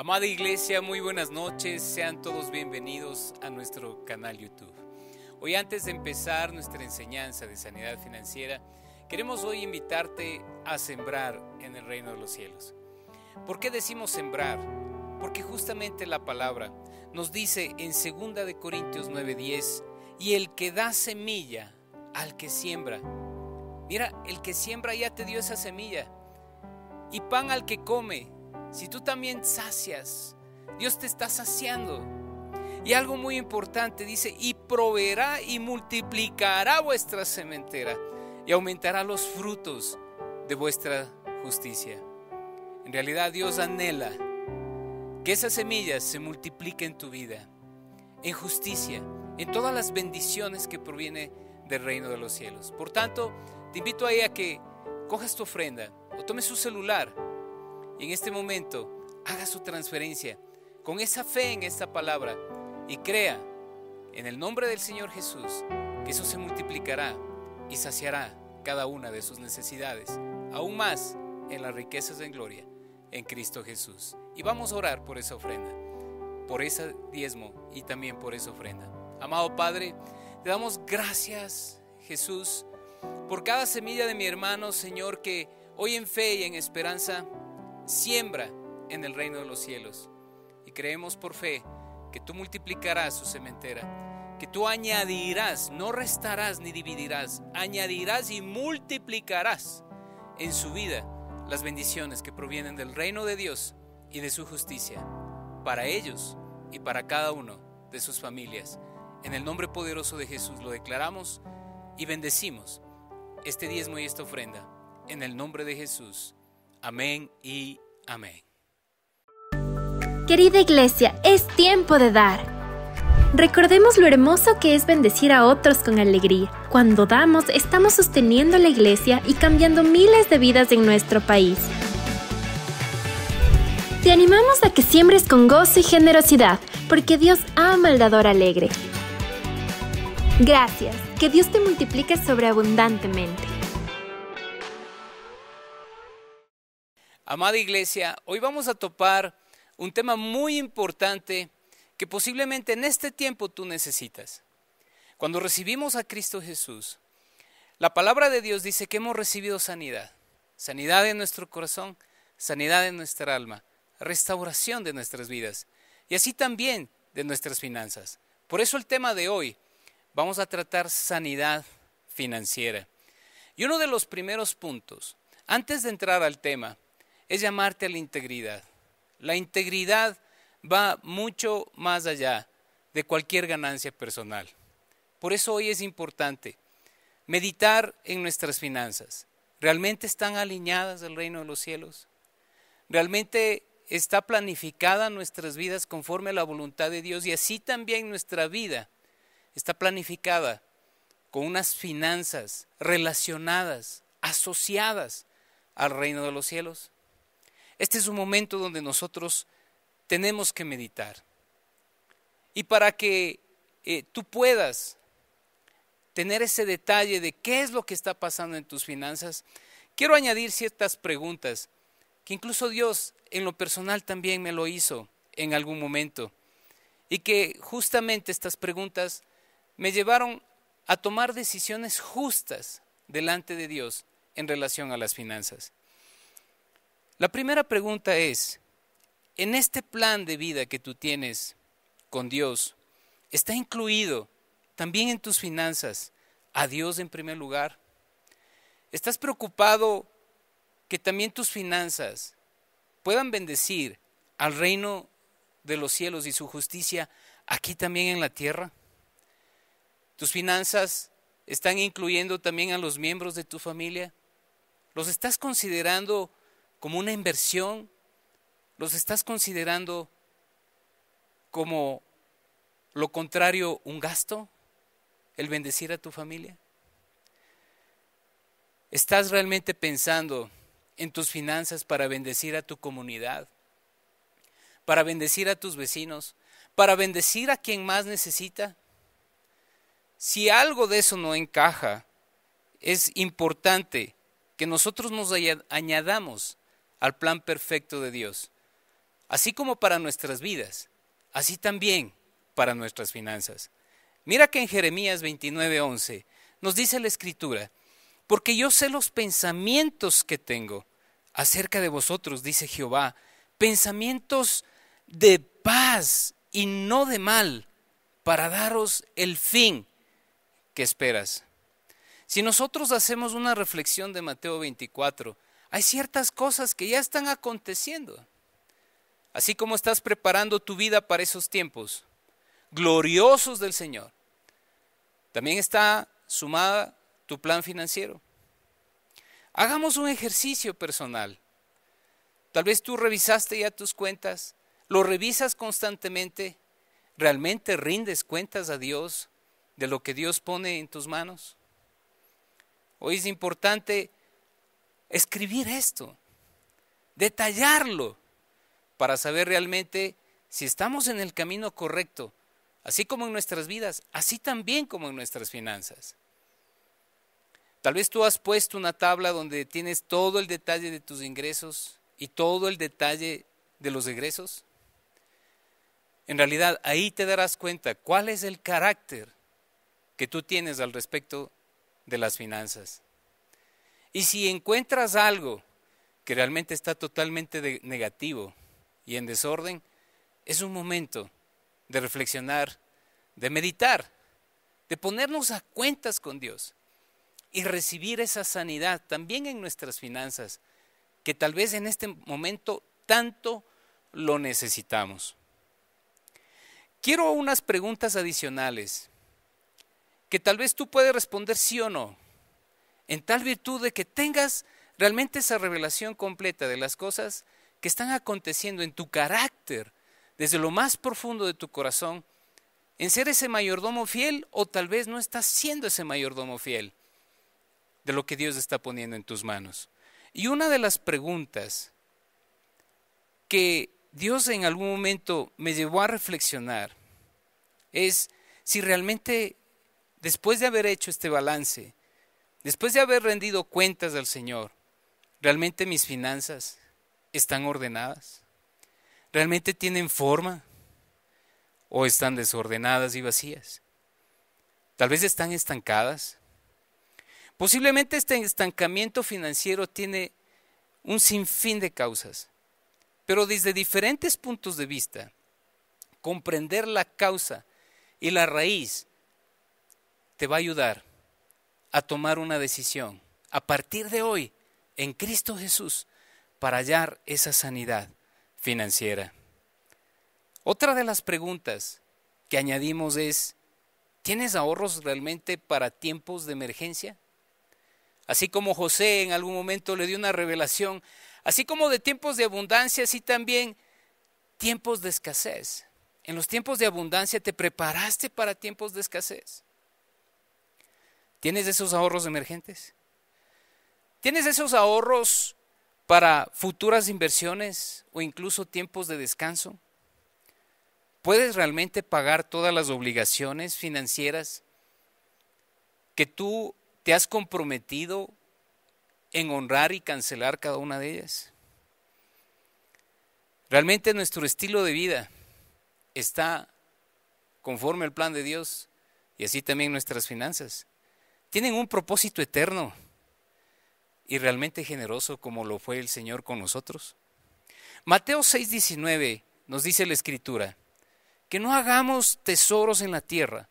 Amada iglesia, muy buenas noches, sean todos bienvenidos a nuestro canal YouTube. Hoy antes de empezar nuestra enseñanza de sanidad financiera, queremos hoy invitarte a sembrar en el reino de los cielos. ¿Por qué decimos sembrar? Porque justamente la palabra nos dice en 2 de Corintios 9:10, y el que da semilla al que siembra. Mira, el que siembra ya te dio esa semilla. Y pan al que come, si tú también sacias, Dios te está saciando. Y algo muy importante dice, y proveerá y multiplicará vuestra cementera... y aumentará los frutos de vuestra justicia. En realidad Dios anhela que esas semillas se multipliquen en tu vida, en justicia, en todas las bendiciones que proviene del reino de los cielos. Por tanto, te invito a que cojas tu ofrenda o tomes su celular y en este momento, haga su transferencia con esa fe en esta palabra y crea en el nombre del Señor Jesús que eso se multiplicará y saciará cada una de sus necesidades, aún más en las riquezas de gloria en Cristo Jesús. Y vamos a orar por esa ofrenda, por ese diezmo y también por esa ofrenda. Amado Padre, te damos gracias, Jesús, por cada semilla de mi hermano, Señor, que hoy en fe y en esperanza siembra en el reino de los cielos. Y creemos por fe que tú multiplicarás su cementera, que tú añadirás, no restarás ni dividirás, añadirás y multiplicarás en su vida las bendiciones que provienen del reino de Dios y de su justicia, para ellos y para cada uno de sus familias. En el nombre poderoso de Jesús lo declaramos y bendecimos este diezmo y esta ofrenda. En el nombre de Jesús. Amén y amén. Querida iglesia, es tiempo de dar. Recordemos lo hermoso que es bendecir a otros con alegría. Cuando damos, estamos sosteniendo la iglesia y cambiando miles de vidas en nuestro país. Te animamos a que siembres con gozo y generosidad, porque Dios ama al dador alegre. Gracias, que Dios te multiplique sobreabundantemente. Amada iglesia, hoy vamos a topar un tema muy importante que posiblemente en este tiempo tú necesitas. Cuando recibimos a Cristo Jesús, la palabra de Dios dice que hemos recibido sanidad, sanidad en nuestro corazón, sanidad en nuestra alma, restauración de nuestras vidas y así también de nuestras finanzas. Por eso el tema de hoy, vamos a tratar sanidad financiera. Y uno de los primeros puntos, antes de entrar al tema, es llamarte a la integridad. La integridad va mucho más allá de cualquier ganancia personal. Por eso hoy es importante meditar en nuestras finanzas. ¿Realmente están alineadas al reino de los cielos? ¿Realmente está planificada nuestras vidas conforme a la voluntad de Dios? Y así también nuestra vida está planificada con unas finanzas relacionadas, asociadas al reino de los cielos. Este es un momento donde nosotros tenemos que meditar. Y para que eh, tú puedas tener ese detalle de qué es lo que está pasando en tus finanzas, quiero añadir ciertas preguntas que incluso Dios en lo personal también me lo hizo en algún momento. Y que justamente estas preguntas me llevaron a tomar decisiones justas delante de Dios en relación a las finanzas. La primera pregunta es, en este plan de vida que tú tienes con Dios, ¿está incluido también en tus finanzas a Dios en primer lugar? ¿Estás preocupado que también tus finanzas puedan bendecir al reino de los cielos y su justicia aquí también en la tierra? ¿Tus finanzas están incluyendo también a los miembros de tu familia? ¿Los estás considerando como una inversión? ¿Los estás considerando como lo contrario, un gasto? ¿El bendecir a tu familia? ¿Estás realmente pensando en tus finanzas para bendecir a tu comunidad? ¿Para bendecir a tus vecinos? ¿Para bendecir a quien más necesita? Si algo de eso no encaja, es importante que nosotros nos añadamos al plan perfecto de Dios. Así como para nuestras vidas, así también para nuestras finanzas. Mira que en Jeremías 29:11 nos dice la escritura, porque yo sé los pensamientos que tengo acerca de vosotros, dice Jehová, pensamientos de paz y no de mal, para daros el fin que esperas. Si nosotros hacemos una reflexión de Mateo 24, hay ciertas cosas que ya están aconteciendo. Así como estás preparando tu vida para esos tiempos gloriosos del Señor, también está sumada tu plan financiero. Hagamos un ejercicio personal. Tal vez tú revisaste ya tus cuentas, lo revisas constantemente, realmente rindes cuentas a Dios de lo que Dios pone en tus manos. Hoy es importante escribir esto, detallarlo, para saber realmente si estamos en el camino correcto, así como en nuestras vidas, así también como en nuestras finanzas. Tal vez tú has puesto una tabla donde tienes todo el detalle de tus ingresos y todo el detalle de los egresos. En realidad, ahí te darás cuenta cuál es el carácter que tú tienes al respecto de las finanzas. Y si encuentras algo que realmente está totalmente negativo y en desorden, es un momento de reflexionar, de meditar, de ponernos a cuentas con Dios y recibir esa sanidad también en nuestras finanzas, que tal vez en este momento tanto lo necesitamos. Quiero unas preguntas adicionales que tal vez tú puedes responder sí o no en tal virtud de que tengas realmente esa revelación completa de las cosas que están aconteciendo en tu carácter, desde lo más profundo de tu corazón, en ser ese mayordomo fiel o tal vez no estás siendo ese mayordomo fiel de lo que Dios está poniendo en tus manos. Y una de las preguntas que Dios en algún momento me llevó a reflexionar es si realmente después de haber hecho este balance, Después de haber rendido cuentas al Señor, ¿realmente mis finanzas están ordenadas? ¿Realmente tienen forma? ¿O están desordenadas y vacías? Tal vez están estancadas. Posiblemente este estancamiento financiero tiene un sinfín de causas, pero desde diferentes puntos de vista, comprender la causa y la raíz te va a ayudar a tomar una decisión a partir de hoy en Cristo Jesús para hallar esa sanidad financiera. Otra de las preguntas que añadimos es, ¿tienes ahorros realmente para tiempos de emergencia? Así como José en algún momento le dio una revelación, así como de tiempos de abundancia, así también tiempos de escasez. En los tiempos de abundancia te preparaste para tiempos de escasez. ¿Tienes esos ahorros emergentes? ¿Tienes esos ahorros para futuras inversiones o incluso tiempos de descanso? ¿Puedes realmente pagar todas las obligaciones financieras que tú te has comprometido en honrar y cancelar cada una de ellas? Realmente nuestro estilo de vida está conforme al plan de Dios y así también nuestras finanzas tienen un propósito eterno y realmente generoso como lo fue el Señor con nosotros. Mateo 6:19 nos dice la escritura, que no hagamos tesoros en la tierra,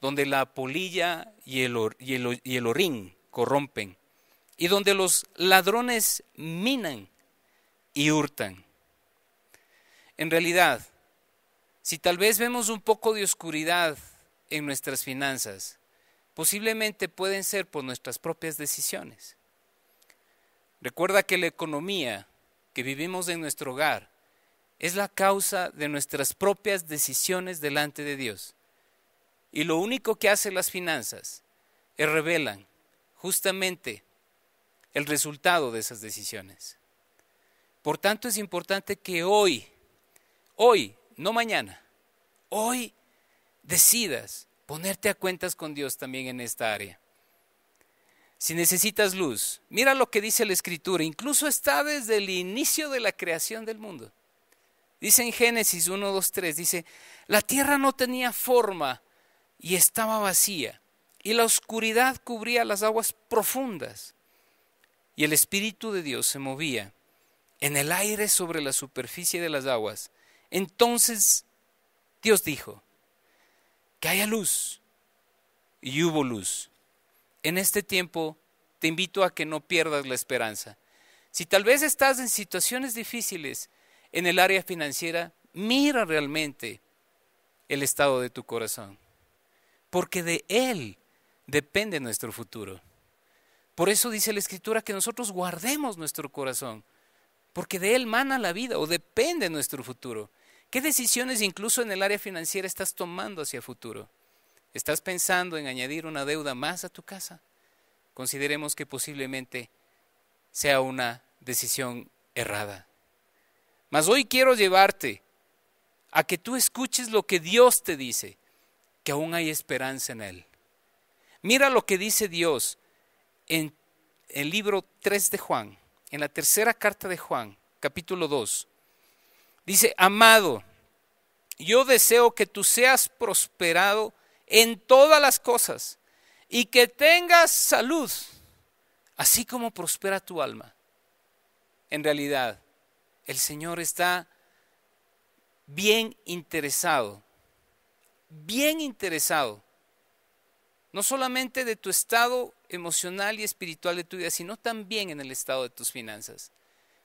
donde la polilla y el, y el, orín corrompen, y donde los ladrones minan y hurtan. En realidad, si tal vez vemos un poco de oscuridad en nuestras finanzas, posiblemente pueden ser por nuestras propias decisiones. Recuerda que la economía que vivimos en nuestro hogar es la causa de nuestras propias decisiones delante de Dios. Y lo único que hacen las finanzas es revelan justamente el resultado de esas decisiones. Por tanto es importante que hoy, hoy, no mañana, hoy decidas ponerte a cuentas con Dios también en esta área. Si necesitas luz, mira lo que dice la escritura, incluso está desde el inicio de la creación del mundo. Dice en Génesis 1, 2, 3, dice, la tierra no tenía forma y estaba vacía, y la oscuridad cubría las aguas profundas, y el Espíritu de Dios se movía en el aire sobre la superficie de las aguas. Entonces Dios dijo, que haya luz. Y hubo luz. En este tiempo te invito a que no pierdas la esperanza. Si tal vez estás en situaciones difíciles en el área financiera, mira realmente el estado de tu corazón, porque de Él depende nuestro futuro. Por eso dice la Escritura que nosotros guardemos nuestro corazón, porque de Él mana la vida o depende nuestro futuro. ¿Qué decisiones incluso en el área financiera estás tomando hacia futuro? ¿Estás pensando en añadir una deuda más a tu casa? Consideremos que posiblemente sea una decisión errada. Mas hoy quiero llevarte a que tú escuches lo que Dios te dice, que aún hay esperanza en Él. Mira lo que dice Dios en el libro 3 de Juan, en la tercera carta de Juan, capítulo 2, Dice, amado, yo deseo que tú seas prosperado en todas las cosas y que tengas salud, así como prospera tu alma. En realidad, el Señor está bien interesado, bien interesado, no solamente de tu estado emocional y espiritual de tu vida, sino también en el estado de tus finanzas.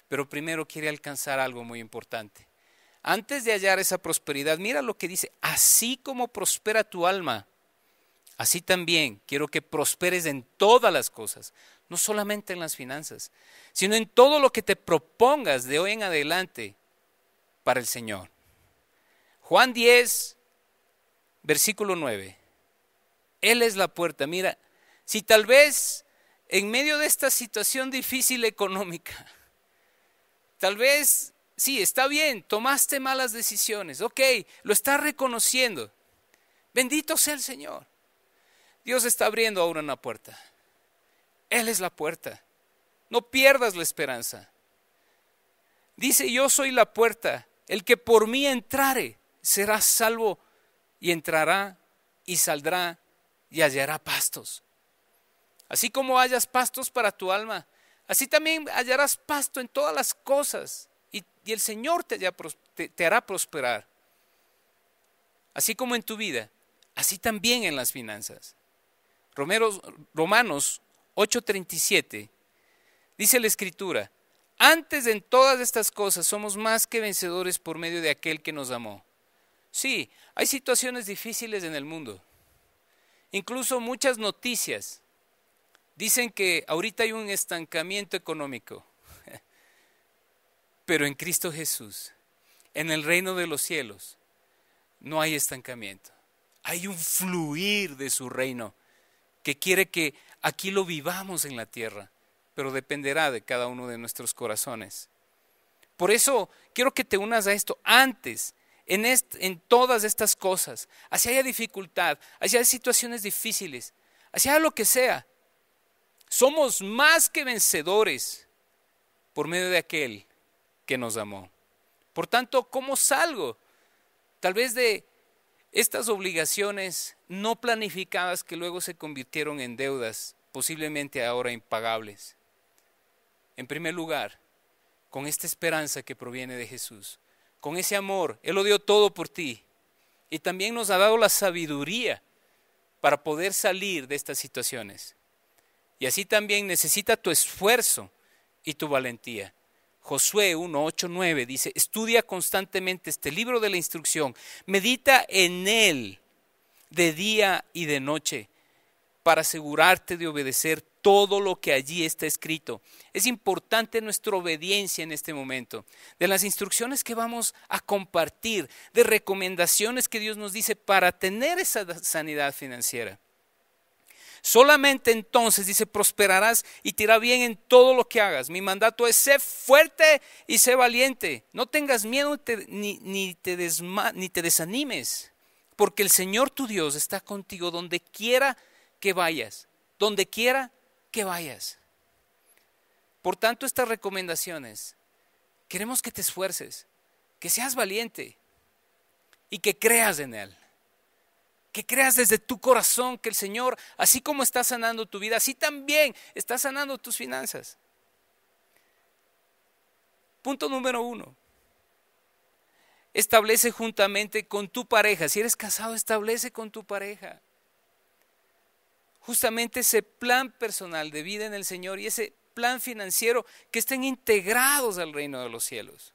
Pero primero quiere alcanzar algo muy importante antes de hallar esa prosperidad, mira lo que dice, así como prospera tu alma, así también quiero que prosperes en todas las cosas, no solamente en las finanzas, sino en todo lo que te propongas de hoy en adelante para el Señor. Juan 10, versículo 9. Él es la puerta. Mira, si tal vez en medio de esta situación difícil económica, tal vez sí, está bien, tomaste malas decisiones, ok, lo está reconociendo. Bendito sea el Señor. Dios está abriendo ahora una puerta. Él es la puerta. No pierdas la esperanza. Dice, yo soy la puerta. El que por mí entrare será salvo y entrará y saldrá y hallará pastos. Así como hallas pastos para tu alma, así también hallarás pasto en todas las cosas y el Señor te hará prosperar. Así como en tu vida, así también en las finanzas. Romanos 8:37 dice la Escritura, antes en todas estas cosas somos más que vencedores por medio de aquel que nos amó. Sí, hay situaciones difíciles en el mundo, incluso muchas noticias. Dicen que ahorita hay un estancamiento económico. Pero en Cristo Jesús, en el reino de los cielos, no hay estancamiento. Hay un fluir de su reino que quiere que aquí lo vivamos en la tierra, pero dependerá de cada uno de nuestros corazones. Por eso quiero que te unas a esto antes, en, en todas estas cosas, Así haya dificultad, hacia haya situaciones difíciles, hacia lo que sea. Somos más que vencedores por medio de aquel que nos amó. Por tanto, ¿cómo salgo? Tal vez de estas obligaciones no planificadas que luego se convirtieron en deudas, posiblemente ahora impagables. En primer lugar, con esta esperanza que proviene de Jesús, con ese amor, Él lo dio todo por ti y también nos ha dado la sabiduría para poder salir de estas situaciones. Y así también necesita tu esfuerzo y tu valentía. Josué uno ocho nueve dice, estudia constantemente este libro de la instrucción, medita en él de día y de noche para asegurarte de obedecer todo lo que allí está escrito. Es importante nuestra obediencia en este momento, de las instrucciones que vamos a compartir, de recomendaciones que Dios nos dice para tener esa sanidad financiera. Solamente entonces, dice, prosperarás y te irá bien en todo lo que hagas. Mi mandato es, sé fuerte y sé valiente. No tengas miedo ni, te ni te desanimes, porque el Señor tu Dios está contigo donde quiera que vayas, donde quiera que vayas. Por tanto, estas recomendaciones, queremos que te esfuerces, que seas valiente y que creas en Él que creas desde tu corazón que el Señor, así como está sanando tu vida, así también está sanando tus finanzas. Punto número uno. Establece juntamente con tu pareja. Si eres casado, establece con tu pareja. Justamente ese plan personal de vida en el Señor y ese plan financiero que estén integrados al reino de los cielos.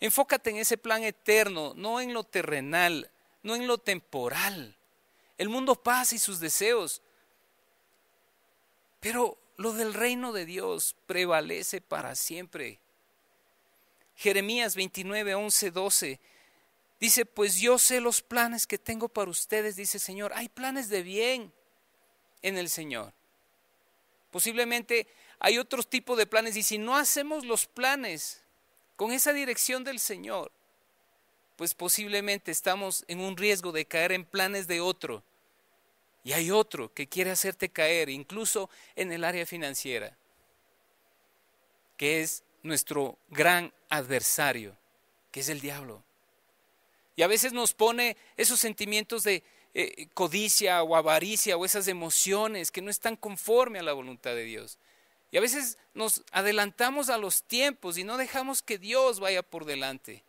Enfócate en ese plan eterno, no en lo terrenal no en lo temporal. El mundo pasa y sus deseos. Pero lo del reino de Dios prevalece para siempre. Jeremías 29, 11, 12 dice, pues yo sé los planes que tengo para ustedes, dice el Señor. Hay planes de bien en el Señor. Posiblemente hay otros tipos de planes y si no hacemos los planes con esa dirección del Señor, pues posiblemente estamos en un riesgo de caer en planes de otro. Y hay otro que quiere hacerte caer, incluso en el área financiera, que es nuestro gran adversario, que es el diablo. Y a veces nos pone esos sentimientos de eh, codicia o avaricia o esas emociones que no están conforme a la voluntad de Dios. Y a veces nos adelantamos a los tiempos y no dejamos que Dios vaya por delante.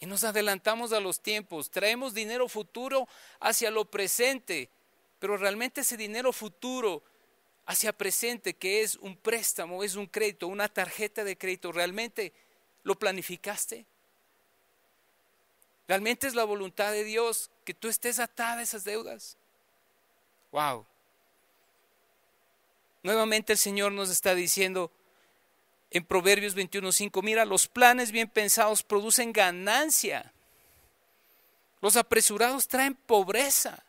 Y nos adelantamos a los tiempos, traemos dinero futuro hacia lo presente, pero realmente ese dinero futuro hacia presente, que es un préstamo, es un crédito, una tarjeta de crédito, ¿realmente lo planificaste? ¿Realmente es la voluntad de Dios que tú estés atada a esas deudas? ¡Wow! Nuevamente el Señor nos está diciendo, en Proverbios 21.5, mira, los planes bien pensados producen ganancia. Los apresurados traen pobreza.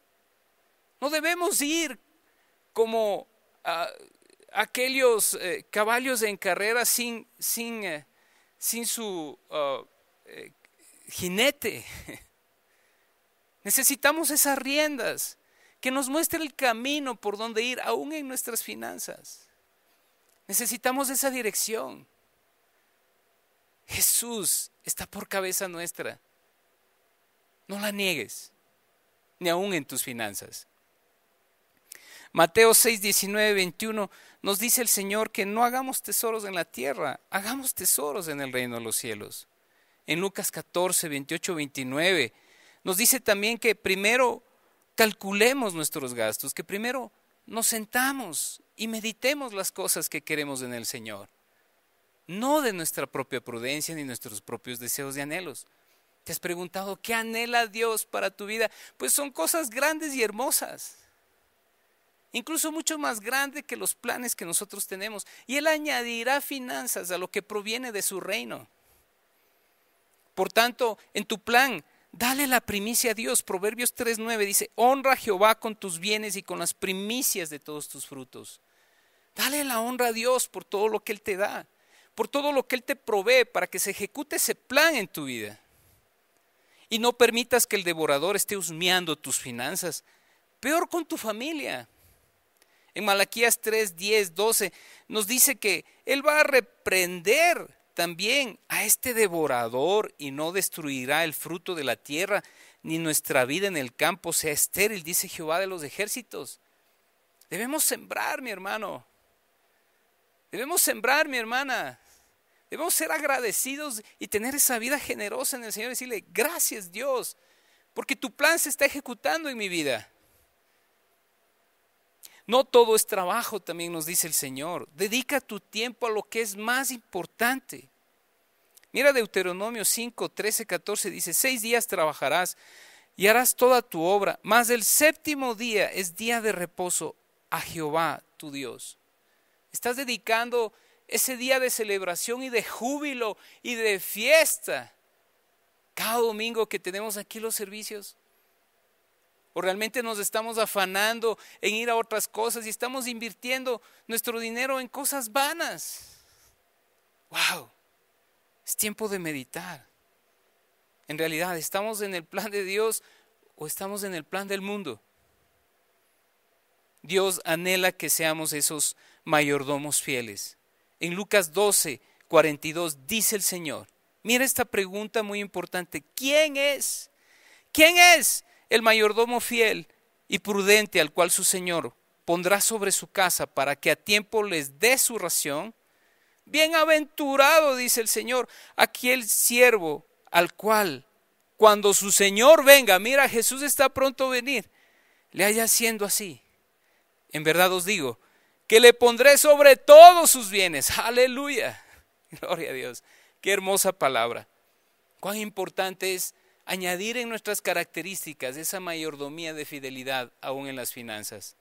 No debemos ir como ah, aquellos eh, caballos en carrera sin, eh, su ah, eh, jinete. Necesitamos esas riendas que nos muestren el camino por donde ir, aún en nuestras finanzas. Necesitamos esa dirección. Jesús está por cabeza nuestra. No la niegues, ni aún en tus finanzas. Mateo 6, 19, 21 nos dice el Señor que no hagamos tesoros en la tierra, hagamos tesoros en el reino de los cielos. En Lucas 14, 28, 29 nos dice también que primero calculemos nuestros gastos, que primero nos sentamos y meditemos las cosas que queremos en el Señor, no de nuestra propia prudencia ni nuestros propios deseos y anhelos. ¿Te has preguntado qué anhela Dios para tu vida? Pues son cosas grandes y hermosas. Incluso mucho más grandes que los planes que nosotros tenemos. Y Él añadirá finanzas a lo que proviene de su reino. Por tanto, en tu plan, Dale la primicia a Dios. Proverbios 3.9 dice, honra a Jehová con tus bienes y con las primicias de todos tus frutos. Dale la honra a Dios por todo lo que Él te da, por todo lo que Él te provee para que se ejecute ese plan en tu vida. Y no permitas que el devorador esté husmeando tus finanzas. Peor con tu familia. En Malaquías 3, 10, 12 nos dice que Él va a reprender también a este devorador y no destruirá el fruto de la tierra, ni nuestra vida en el campo sea estéril, dice Jehová de los ejércitos. Debemos sembrar, mi hermano. Debemos sembrar, mi hermana. Debemos ser agradecidos y tener esa vida generosa en el Señor y decirle, gracias Dios, porque tu plan se está ejecutando en mi vida. No todo es trabajo, también nos dice el Señor. Dedica tu tiempo a lo que es más importante. Mira Deuteronomio 5, 13, 14, dice, seis días trabajarás y harás toda tu obra, mas el séptimo día es día de reposo a Jehová tu Dios. Estás dedicando ese día de celebración y de júbilo y de fiesta. Cada domingo que tenemos aquí los servicios, o realmente nos estamos afanando en ir a otras cosas y estamos invirtiendo nuestro dinero en cosas vanas. ¡Wow! Es tiempo de meditar. En realidad, ¿estamos en el plan de Dios o estamos en el plan del mundo? Dios anhela que seamos esos mayordomos fieles. En Lucas 12, 42 dice el Señor, mira esta pregunta muy importante, ¿quién es? ¿Quién es el mayordomo fiel y prudente al cual su señor pondrá sobre su casa para que a tiempo les dé su ración. Bienaventurado, dice el Señor, aquel siervo al cual cuando su Señor venga, mira, Jesús está pronto a venir, le haya siendo así. En verdad os digo, que le pondré sobre todos sus bienes. Aleluya. Gloria a Dios. Qué hermosa palabra. Cuán importante es añadir en nuestras características esa mayordomía de fidelidad aún en las finanzas.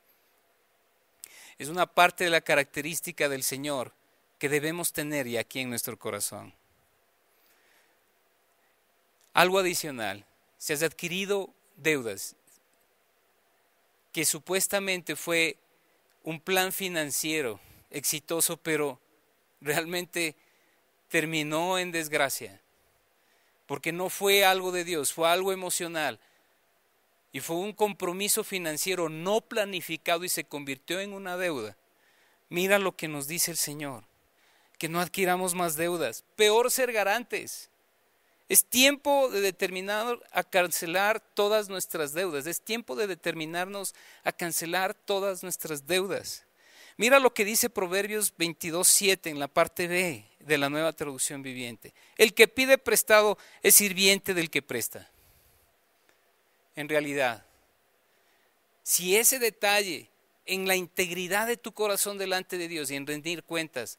Es una parte de la característica del Señor que debemos tener y aquí en nuestro corazón. Algo adicional, si has adquirido deudas que supuestamente fue un plan financiero exitoso, pero realmente terminó en desgracia porque no fue algo de Dios, fue algo emocional. Y fue un compromiso financiero no planificado y se convirtió en una deuda. Mira lo que nos dice el Señor, que no adquiramos más deudas. Peor ser garantes. Es tiempo de determinar a cancelar todas nuestras deudas. Es tiempo de determinarnos a cancelar todas nuestras deudas. Mira lo que dice Proverbios 22.7 en la parte B de la nueva traducción viviente. El que pide prestado es sirviente del que presta. En realidad, si ese detalle en la integridad de tu corazón delante de Dios y en rendir cuentas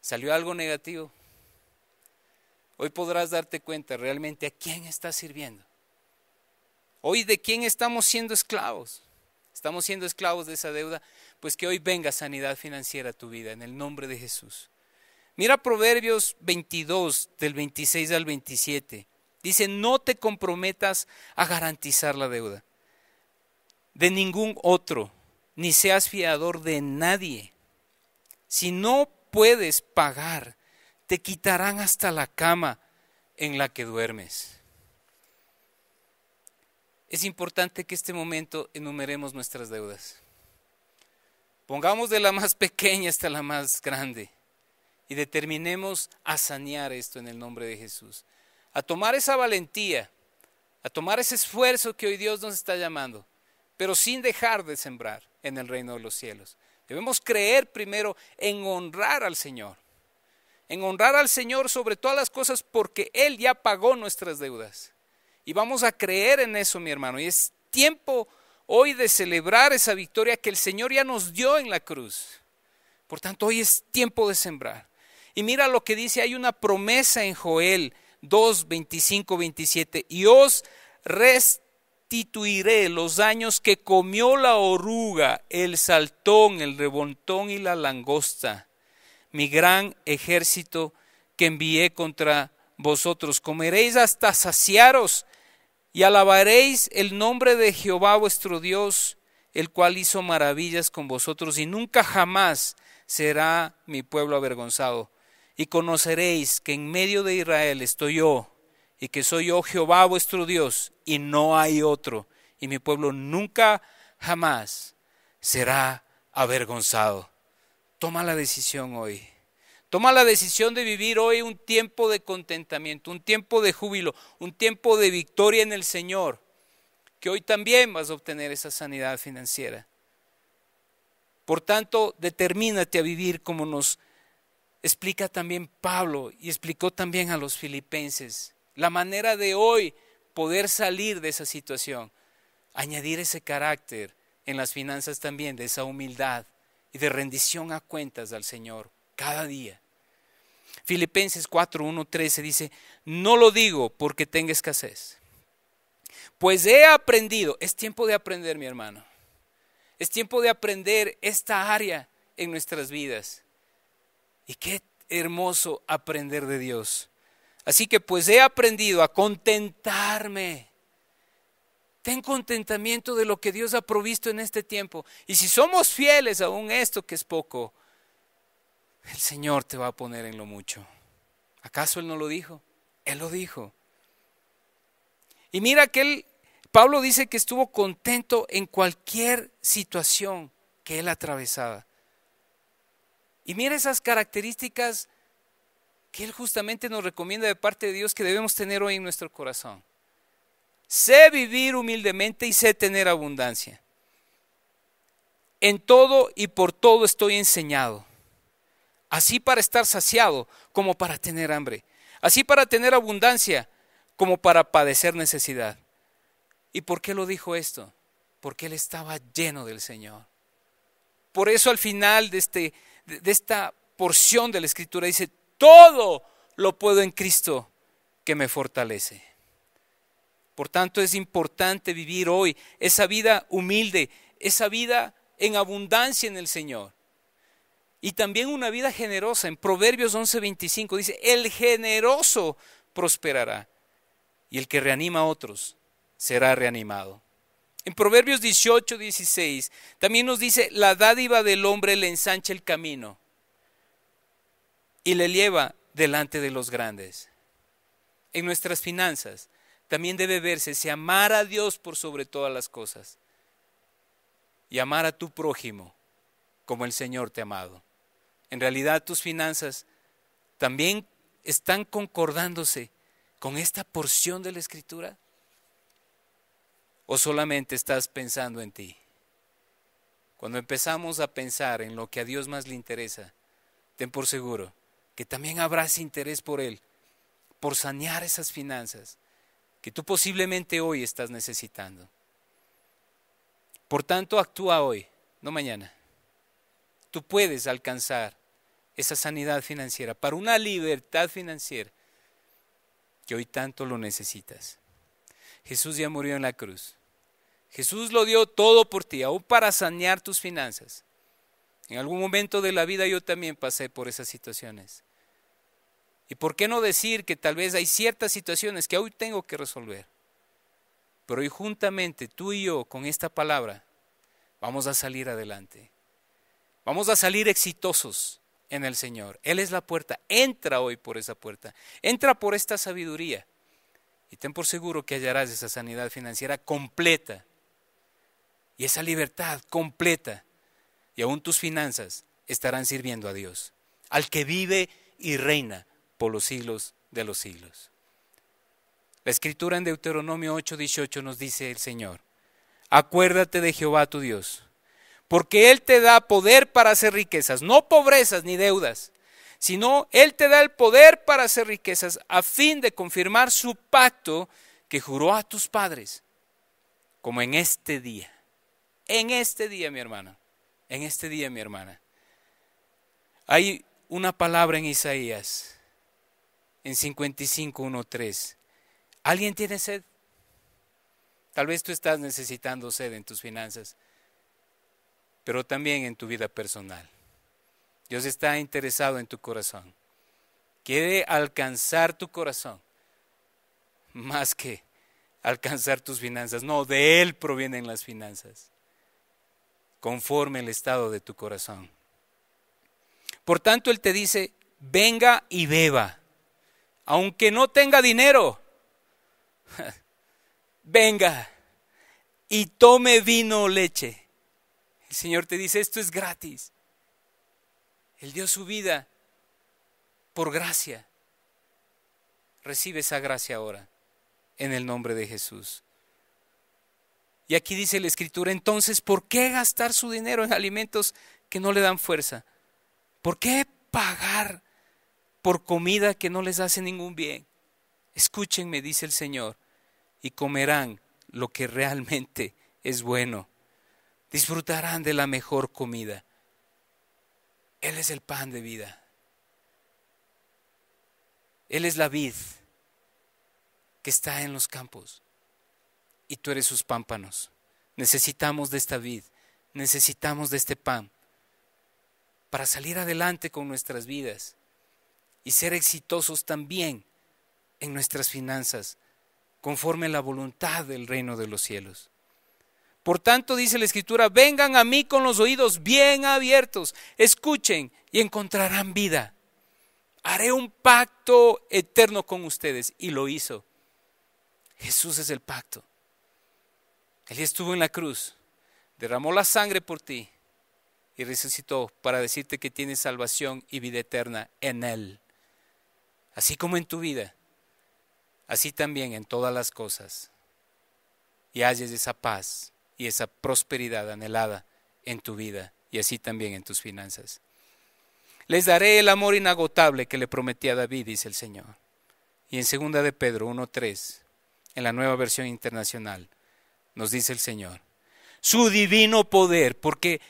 salió algo negativo, hoy podrás darte cuenta realmente a quién estás sirviendo. Hoy de quién estamos siendo esclavos. Estamos siendo esclavos de esa deuda, pues que hoy venga sanidad financiera a tu vida en el nombre de Jesús. Mira Proverbios 22 del 26 al 27. Dice, no te comprometas a garantizar la deuda de ningún otro, ni seas fiador de nadie. Si no puedes pagar, te quitarán hasta la cama en la que duermes. Es importante que este momento enumeremos nuestras deudas. Pongamos de la más pequeña hasta la más grande y determinemos a sanear esto en el nombre de Jesús, a tomar esa valentía, a tomar ese esfuerzo que hoy Dios nos está llamando, pero sin dejar de sembrar en el reino de los cielos. Debemos creer primero en honrar al Señor, en honrar al Señor sobre todas las cosas porque Él ya pagó nuestras deudas. Y vamos a creer en eso, mi hermano. Y es tiempo hoy de celebrar esa victoria que el Señor ya nos dio en la cruz. Por tanto, hoy es tiempo de sembrar. Y mira lo que dice, hay una promesa en Joel 2, 25, 27. Y os restituiré los años que comió la oruga, el saltón, el rebontón y la langosta, mi gran ejército que envié contra vosotros. Comeréis hasta saciaros y alabaréis el nombre de Jehová vuestro Dios, el cual hizo maravillas con vosotros y nunca jamás será mi pueblo avergonzado y conoceréis que en medio de Israel estoy yo, y que soy yo Jehová vuestro Dios, y no hay otro, y mi pueblo nunca jamás será avergonzado. Toma la decisión hoy. Toma la decisión de vivir hoy un tiempo de contentamiento, un tiempo de júbilo, un tiempo de victoria en el Señor, que hoy también vas a obtener esa sanidad financiera. Por tanto, determínate a vivir como nos explica también Pablo y explicó también a los filipenses. La manera de hoy poder salir de esa situación, añadir ese carácter en las finanzas también, de esa humildad y de rendición a cuentas al Señor cada día. Filipenses 4, dice, no lo digo porque tenga escasez, pues he aprendido, es tiempo de aprender mi hermano, es tiempo de aprender esta área en nuestras vidas y qué hermoso aprender de Dios. Así que pues he aprendido a contentarme. Ten contentamiento de lo que Dios ha provisto en este tiempo. Y si somos fieles aún esto que es poco, el Señor te va a poner en lo mucho. ¿Acaso Él no lo dijo? Él lo dijo. Y mira que él, Pablo dice que estuvo contento en cualquier situación que él atravesaba. Y mira esas características que Él justamente nos recomienda de parte de Dios que debemos tener hoy en nuestro corazón. Sé vivir humildemente y sé tener abundancia. En todo y por todo estoy enseñado. Así para estar saciado como para tener hambre. Así para tener abundancia como para padecer necesidad. ¿Y por qué lo dijo esto? Porque él estaba lleno del Señor. Por eso al final de este, de esta porción de la Escritura. Dice, todo lo puedo en Cristo que me fortalece. Por tanto, es importante vivir hoy esa vida humilde, esa vida en abundancia en el Señor. Y también una vida generosa. En Proverbios 11:25 dice, el generoso prosperará y el que reanima a otros será reanimado. En Proverbios 18, 16 también nos dice, la dádiva del hombre le ensancha el camino y le lleva delante de los grandes. En nuestras finanzas también debe verse se amar a Dios por sobre todas las cosas y amar a tu prójimo como el Señor te ha amado. En realidad tus finanzas también están concordándose con esta porción de la Escritura. ¿O solamente estás pensando en ti? Cuando empezamos a pensar en lo que a Dios más le interesa, ten por seguro que también habrás interés por Él, por sanear esas finanzas que tú posiblemente hoy estás necesitando. Por tanto, actúa hoy, no mañana. Tú puedes alcanzar esa sanidad financiera para una libertad financiera que hoy tanto lo necesitas. Jesús ya murió en la cruz. Jesús lo dio todo por ti, aún para sanear tus finanzas. En algún momento de la vida yo también pasé por esas situaciones. ¿Y por qué no decir que tal vez hay ciertas situaciones que hoy tengo que resolver? Pero hoy juntamente tú y yo con esta palabra vamos a salir adelante. Vamos a salir exitosos en el Señor. Él es la puerta. Entra hoy por esa puerta. Entra por esta sabiduría. Y ten por seguro que hallarás esa sanidad financiera completa y esa libertad completa y aún tus finanzas estarán sirviendo a Dios, al que vive y reina por los siglos de los siglos. La escritura en Deuteronomio 8:18 nos dice el Señor, acuérdate de Jehová tu Dios, porque Él te da poder para hacer riquezas, no pobrezas ni deudas, sino Él te da el poder para hacer riquezas a fin de confirmar su pacto que juró a tus padres, como en este día en este día, mi hermano, en este día, mi hermana. Hay una palabra en Isaías, en 55.1.3. ¿Alguien tiene sed? Tal vez tú estás necesitando sed en tus finanzas, pero también en tu vida personal. Dios está interesado en tu corazón. Quiere alcanzar tu corazón más que alcanzar tus finanzas. No, de Él provienen las finanzas conforme el estado de tu corazón. Por tanto, Él te dice, venga y beba, aunque no tenga dinero, venga y tome vino o leche. El Señor te dice, esto es gratis. Él dio su vida por gracia. Recibe esa gracia ahora, en el nombre de Jesús. Y aquí dice la escritura, entonces, ¿por qué gastar su dinero en alimentos que no le dan fuerza? ¿Por qué pagar por comida que no les hace ningún bien? Escúchenme, dice el Señor, y comerán lo que realmente es bueno. Disfrutarán de la mejor comida. Él es el pan de vida. Él es la vid que está en los campos y tú eres sus pámpanos. Necesitamos de esta vid, necesitamos de este pan para salir adelante con nuestras vidas y ser exitosos también en nuestras finanzas, conforme a la voluntad del reino de los cielos. Por tanto, dice la Escritura, vengan a mí con los oídos bien abiertos, escuchen y encontrarán vida. Haré un pacto eterno con ustedes. Y lo hizo. Jesús es el pacto. Él estuvo en la cruz, derramó la sangre por ti y resucitó para decirte que tienes salvación y vida eterna en Él. Así como en tu vida, así también en todas las cosas. Y halles esa paz y esa prosperidad anhelada en tu vida y así también en tus finanzas. Les daré el amor inagotable que le prometí a David, dice el Señor. Y en segunda de Pedro 1.3, en la nueva versión internacional, nos dice el Señor. Su divino poder, porque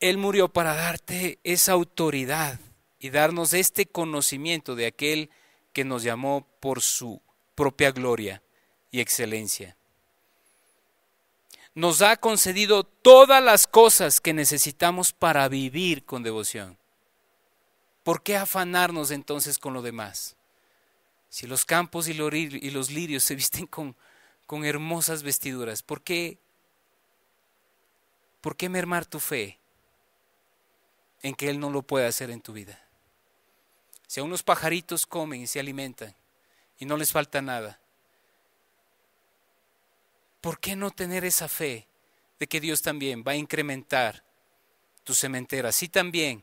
Él murió para darte esa autoridad y darnos este conocimiento de aquel que nos llamó por su propia gloria y excelencia. Nos ha concedido todas las cosas que necesitamos para vivir con devoción. ¿Por qué afanarnos entonces con lo demás? Si los campos y los lirios se visten con con hermosas vestiduras? ¿Por qué, por qué mermar tu fe en que Él no lo puede hacer en tu vida? Si a unos pajaritos comen y se alimentan y no les falta nada, ¿por qué no tener esa fe de que Dios también va a incrementar tu cementera, así también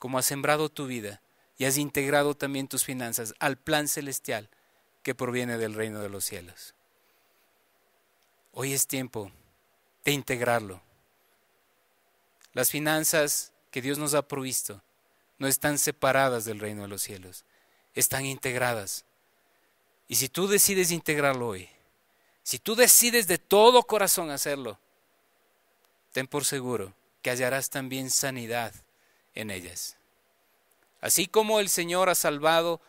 como has sembrado tu vida y has integrado también tus finanzas al plan celestial que proviene del reino de los cielos? Hoy es tiempo de integrarlo. Las finanzas que Dios nos ha provisto no están separadas del reino de los cielos, están integradas. Y si tú decides integrarlo hoy, si tú decides de todo corazón hacerlo, ten por seguro que hallarás también sanidad en ellas. Así como el Señor ha salvado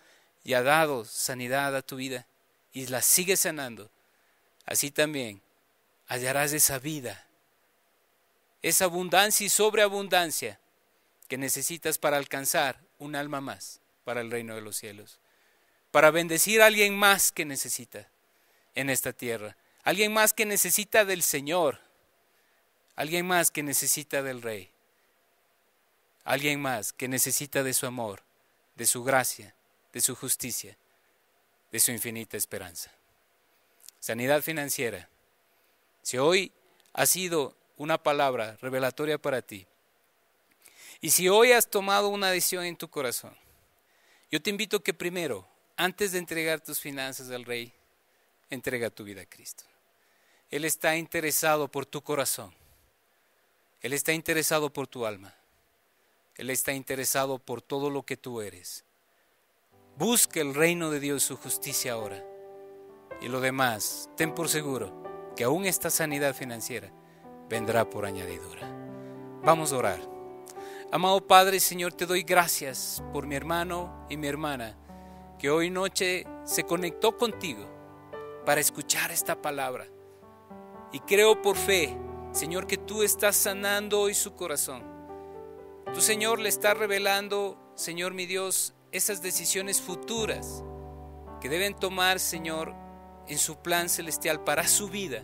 y ha dado sanidad a tu vida y la sigue sanando, así también hallarás esa vida, esa abundancia y sobreabundancia que necesitas para alcanzar un alma más para el reino de los cielos, para bendecir a alguien más que necesita en esta tierra, alguien más que necesita del Señor, alguien más que necesita del Rey, alguien más que necesita de su amor, de su gracia, de su justicia, de su infinita esperanza. Sanidad financiera si hoy ha sido una palabra revelatoria para ti, y si hoy has tomado una decisión en tu corazón, yo te invito que primero, antes de entregar tus finanzas al Rey, entrega tu vida a Cristo. Él está interesado por tu corazón. Él está interesado por tu alma. Él está interesado por todo lo que tú eres. busque el reino de Dios, y su justicia ahora. Y lo demás, ten por seguro que aún esta sanidad financiera vendrá por añadidura. Vamos a orar. Amado Padre, Señor, te doy gracias por mi hermano y mi hermana que hoy noche se conectó contigo para escuchar esta palabra. Y creo por fe, Señor, que tú estás sanando hoy su corazón. Tu Señor le está revelando, Señor mi Dios, esas decisiones futuras que deben tomar, Señor, en su plan celestial para su vida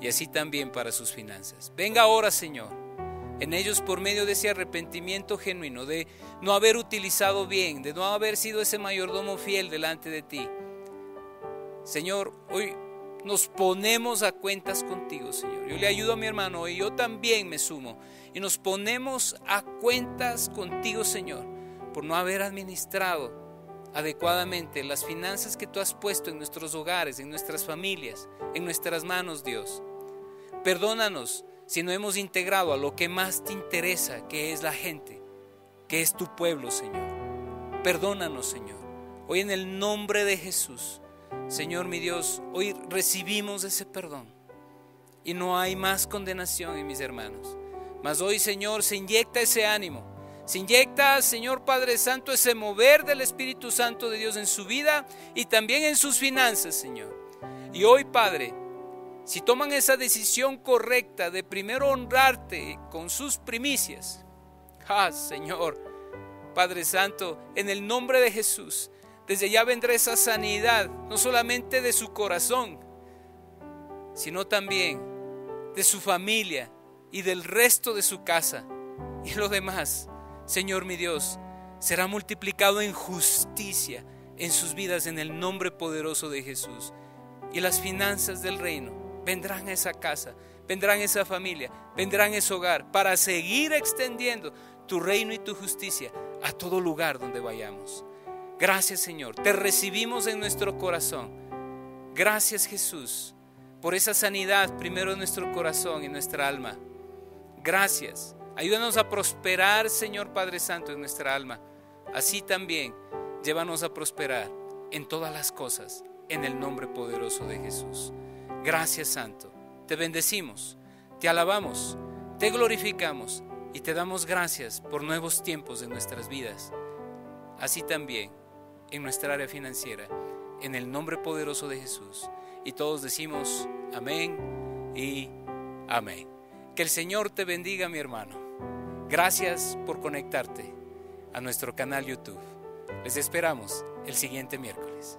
y así también para sus finanzas. Venga ahora, Señor, en ellos por medio de ese arrepentimiento genuino, de no haber utilizado bien, de no haber sido ese mayordomo fiel delante de ti. Señor, hoy nos ponemos a cuentas contigo, Señor. Yo le ayudo a mi hermano y yo también me sumo. Y nos ponemos a cuentas contigo, Señor, por no haber administrado adecuadamente las finanzas que tú has puesto en nuestros hogares, en nuestras familias, en nuestras manos, Dios. Perdónanos si no hemos integrado a lo que más te interesa, que es la gente, que es tu pueblo, Señor. Perdónanos, Señor. Hoy en el nombre de Jesús, Señor mi Dios, hoy recibimos ese perdón y no hay más condenación en mis hermanos. Mas hoy, Señor, se inyecta ese ánimo se inyecta, Señor Padre Santo, ese mover del Espíritu Santo de Dios en su vida y también en sus finanzas, Señor. Y hoy, Padre, si toman esa decisión correcta de primero honrarte con sus primicias, ah, Señor, Padre Santo, en el nombre de Jesús, desde ya vendrá esa sanidad, no solamente de su corazón, sino también de su familia y del resto de su casa y lo demás. Señor mi Dios, será multiplicado en justicia en sus vidas en el nombre poderoso de Jesús. Y las finanzas del reino vendrán a esa casa, vendrán a esa familia, vendrán a ese hogar para seguir extendiendo tu reino y tu justicia a todo lugar donde vayamos. Gracias Señor, te recibimos en nuestro corazón. Gracias Jesús por esa sanidad primero en nuestro corazón y nuestra alma. Gracias Ayúdanos a prosperar, Señor Padre Santo, en nuestra alma. Así también, llévanos a prosperar en todas las cosas, en el nombre poderoso de Jesús. Gracias, Santo. Te bendecimos, te alabamos, te glorificamos y te damos gracias por nuevos tiempos en nuestras vidas. Así también, en nuestra área financiera, en el nombre poderoso de Jesús. Y todos decimos amén y amén. Que el Señor te bendiga, mi hermano. Gracias por conectarte a nuestro canal YouTube. Les esperamos el siguiente miércoles.